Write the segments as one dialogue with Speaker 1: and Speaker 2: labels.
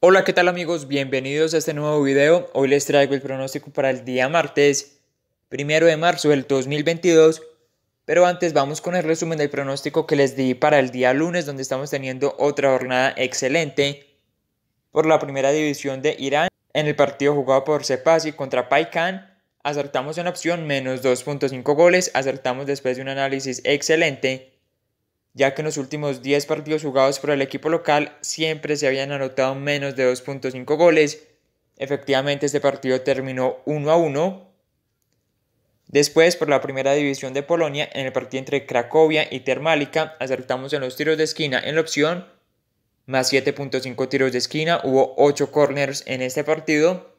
Speaker 1: Hola, ¿qué tal amigos? Bienvenidos a este nuevo video. Hoy les traigo el pronóstico para el día martes, primero de marzo del 2022. Pero antes vamos con el resumen del pronóstico que les di para el día lunes, donde estamos teniendo otra jornada excelente por la primera división de Irán. En el partido jugado por Sepasi contra Paikan, acertamos en opción menos 2.5 goles, acertamos después de un análisis excelente ya que en los últimos 10 partidos jugados por el equipo local siempre se habían anotado menos de 2.5 goles. Efectivamente este partido terminó 1 a 1. Después, por la primera división de Polonia, en el partido entre Cracovia y Termálica, acertamos en los tiros de esquina en la opción, más 7.5 tiros de esquina, hubo 8 corners en este partido.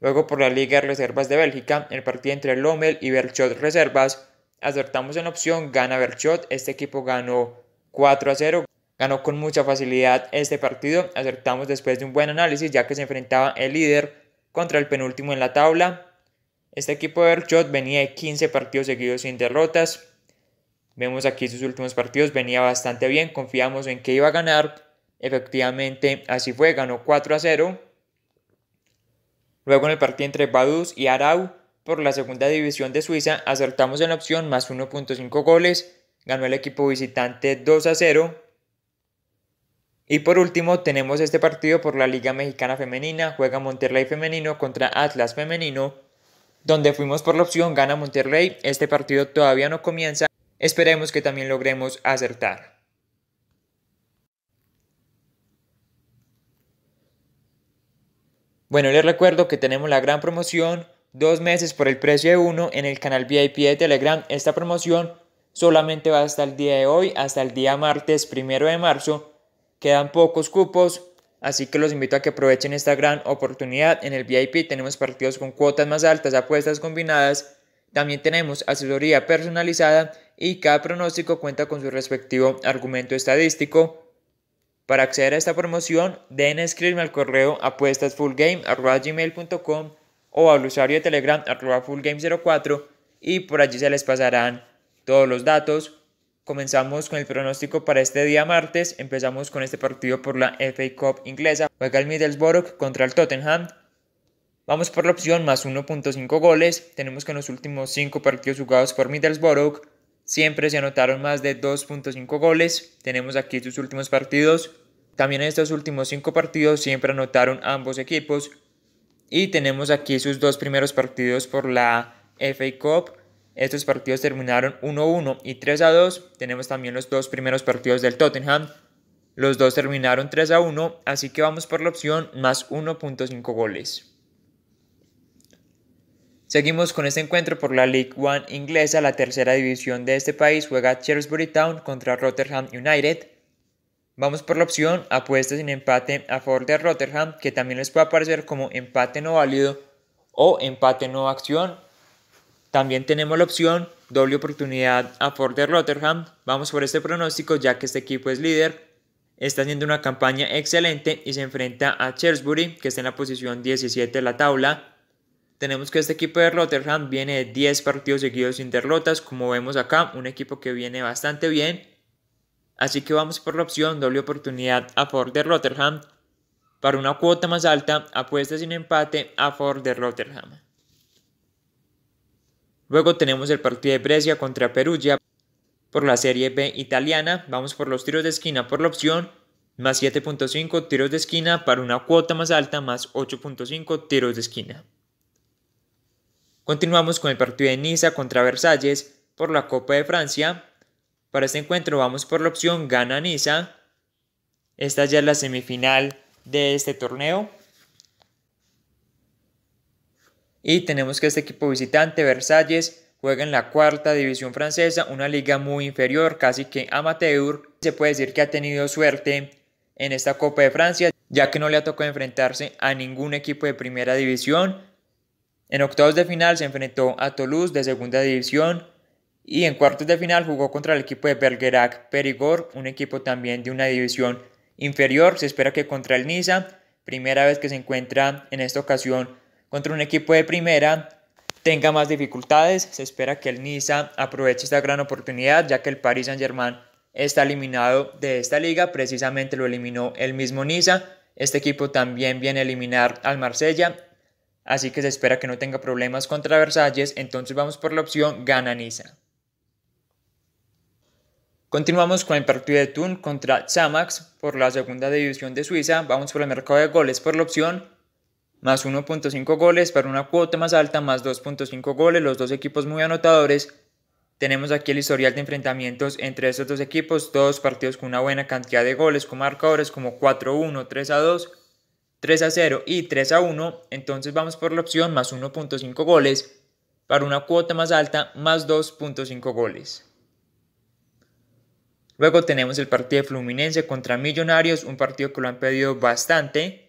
Speaker 1: Luego por la Liga de Reservas de Bélgica, en el partido entre Lommel y Berchot Reservas, acertamos en opción, gana Berchot. Este equipo ganó 4 a 0. Ganó con mucha facilidad este partido. Acertamos después de un buen análisis, ya que se enfrentaba el líder contra el penúltimo en la tabla. Este equipo de Berchot venía de 15 partidos seguidos sin derrotas. Vemos aquí sus últimos partidos, venía bastante bien. Confiamos en que iba a ganar. Efectivamente, así fue, ganó 4 a 0. Luego en el partido entre Badus y Arau, por la segunda división de Suiza, acertamos en la opción más 1.5 goles, ganó el equipo visitante 2 a 0. Y por último tenemos este partido por la Liga Mexicana Femenina, juega Monterrey Femenino contra Atlas Femenino, donde fuimos por la opción gana Monterrey, este partido todavía no comienza, esperemos que también logremos acertar. Bueno, les recuerdo que tenemos la gran promoción dos meses por el precio de uno en el canal VIP de Telegram. Esta promoción solamente va hasta el día de hoy, hasta el día martes primero de marzo. Quedan pocos cupos, así que los invito a que aprovechen esta gran oportunidad. En el VIP tenemos partidos con cuotas más altas, apuestas combinadas. También tenemos asesoría personalizada y cada pronóstico cuenta con su respectivo argumento estadístico. Para acceder a esta promoción, a escribirme al correo apuestasfullgame.com o al usuario de Telegram arroba fullgame04 y por allí se les pasarán todos los datos. Comenzamos con el pronóstico para este día martes. Empezamos con este partido por la FA Cup inglesa. Juega el Middlesbrough contra el Tottenham. Vamos por la opción más 1.5 goles. Tenemos que en los últimos 5 partidos jugados por Middlesbrough siempre se anotaron más de 2.5 goles. Tenemos aquí sus últimos partidos. También en estos últimos 5 partidos siempre anotaron ambos equipos y tenemos aquí sus dos primeros partidos por la FA Cup. Estos partidos terminaron 1-1 y 3-2. Tenemos también los dos primeros partidos del Tottenham. Los dos terminaron 3-1, así que vamos por la opción más 1.5 goles. Seguimos con este encuentro por la League One inglesa, la tercera división de este país. Juega Shrewsbury Town contra Rotterdam United. Vamos por la opción apuestas sin empate a favor de Rotterdam, que también les puede aparecer como empate no válido o empate no acción. También tenemos la opción doble oportunidad a favor de Rotterdam. Vamos por este pronóstico ya que este equipo es líder. Está haciendo una campaña excelente y se enfrenta a Chelsea, que está en la posición 17 de la tabla. Tenemos que este equipo de Rotterdam viene de 10 partidos seguidos sin derrotas, como vemos acá, un equipo que viene bastante bien Así que vamos por la opción doble oportunidad a Ford de Rotterdam. Para una cuota más alta, apuesta sin empate a favor de Rotterdam. Luego tenemos el partido de Brescia contra Perugia por la Serie B italiana. Vamos por los tiros de esquina por la opción más 7.5 tiros de esquina para una cuota más alta más 8.5 tiros de esquina. Continuamos con el partido de Niza contra Versalles por la Copa de Francia. Para este encuentro vamos por la opción gana Niza. Esta ya es la semifinal de este torneo. Y tenemos que este equipo visitante, Versalles, juega en la cuarta división francesa, una liga muy inferior, casi que amateur. Se puede decir que ha tenido suerte en esta Copa de Francia, ya que no le ha tocado enfrentarse a ningún equipo de primera división. En octavos de final se enfrentó a Toulouse de segunda división, y en cuartos de final jugó contra el equipo de Bergerac Perigord, un equipo también de una división inferior. Se espera que contra el Niza, primera vez que se encuentra en esta ocasión contra un equipo de primera, tenga más dificultades. Se espera que el Niza aproveche esta gran oportunidad, ya que el Paris Saint-Germain está eliminado de esta liga, precisamente lo eliminó el mismo Niza. Este equipo también viene a eliminar al Marsella, así que se espera que no tenga problemas contra Versalles, entonces vamos por la opción gana Niza. Continuamos con el partido de Thun contra Zamax por la segunda división de Suiza. Vamos por el mercado de goles por la opción. Más 1.5 goles para una cuota más alta, más 2.5 goles. Los dos equipos muy anotadores. Tenemos aquí el historial de enfrentamientos entre estos dos equipos. dos partidos con una buena cantidad de goles, con marcadores como 4-1, 3-2, 3-0 y 3-1. Entonces vamos por la opción más 1.5 goles para una cuota más alta, más 2.5 goles. Luego tenemos el partido de Fluminense contra Millonarios, un partido que lo han pedido bastante.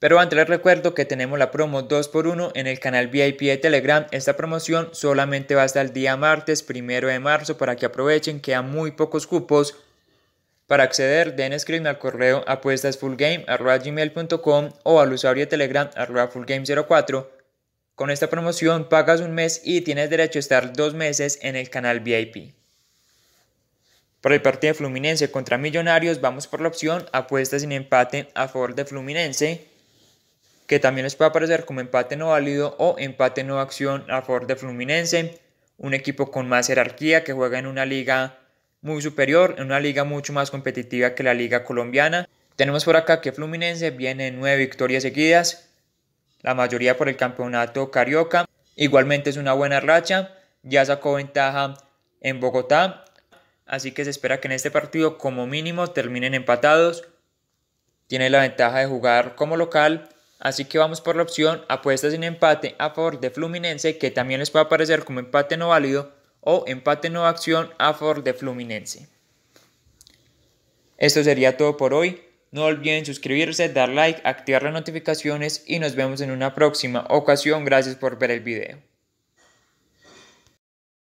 Speaker 1: Pero antes les recuerdo que tenemos la promo 2x1 en el canal VIP de Telegram. Esta promoción solamente va hasta el día martes, primero de marzo, para que aprovechen, quedan muy pocos cupos. Para acceder, den escribirme al correo apuestasfullgame.com o al usuario de Telegram fullgame04. Con esta promoción pagas un mes y tienes derecho a estar dos meses en el canal VIP. Por el partido de Fluminense contra Millonarios vamos por la opción apuesta sin empate a favor de Fluminense, que también les puede aparecer como empate no válido o empate no acción a favor de Fluminense, un equipo con más jerarquía que juega en una liga muy superior, en una liga mucho más competitiva que la liga colombiana. Tenemos por acá que Fluminense viene nueve victorias seguidas, la mayoría por el campeonato carioca. Igualmente es una buena racha, ya sacó ventaja en Bogotá así que se espera que en este partido como mínimo terminen empatados. Tiene la ventaja de jugar como local, así que vamos por la opción apuestas sin empate a favor de Fluminense, que también les puede aparecer como empate no válido o empate no acción a favor de Fluminense. Esto sería todo por hoy. No olviden suscribirse, dar like, activar las notificaciones y nos vemos en una próxima ocasión. Gracias por ver el video.